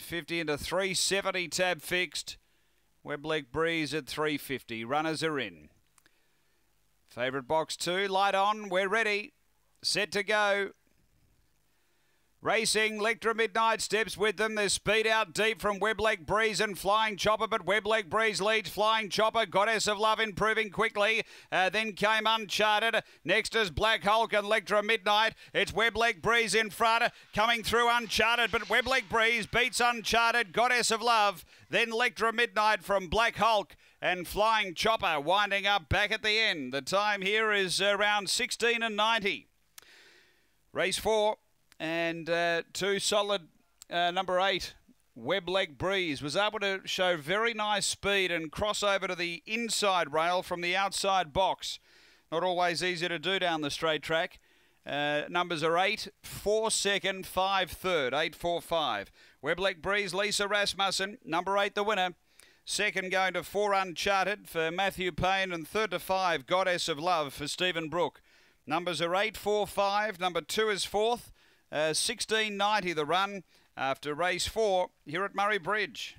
50 into 370 tab fixed. Webleg Breeze at 350. Runners are in. Favorite box two, light on. We're ready. Set to go. Racing Lectra Midnight steps with them. There's speed out deep from Webleg Breeze and Flying Chopper, but Webleg Breeze leads Flying Chopper. Goddess of Love improving quickly. Uh, then came Uncharted. Next is Black Hulk and Lectra Midnight. It's Webleg Breeze in front, coming through Uncharted, but Webleg Breeze beats Uncharted. Goddess of Love, then Lectra Midnight from Black Hulk and Flying Chopper winding up back at the end. The time here is around 16 and 90. Race four. And uh, two solid uh, number eight, Web Leg Breeze was able to show very nice speed and cross over to the inside rail from the outside box. Not always easy to do down the straight track. Uh, numbers are 8, 4 second, third, eight four five. 8, Web Leg Breeze, Lisa Rasmussen, number 8 the winner. Second going to 4 Uncharted for Matthew Payne and third to 5 Goddess of Love for Stephen Brook. Numbers are eight four five. Number 2 is fourth. 16.90 uh, the run after race four here at Murray Bridge.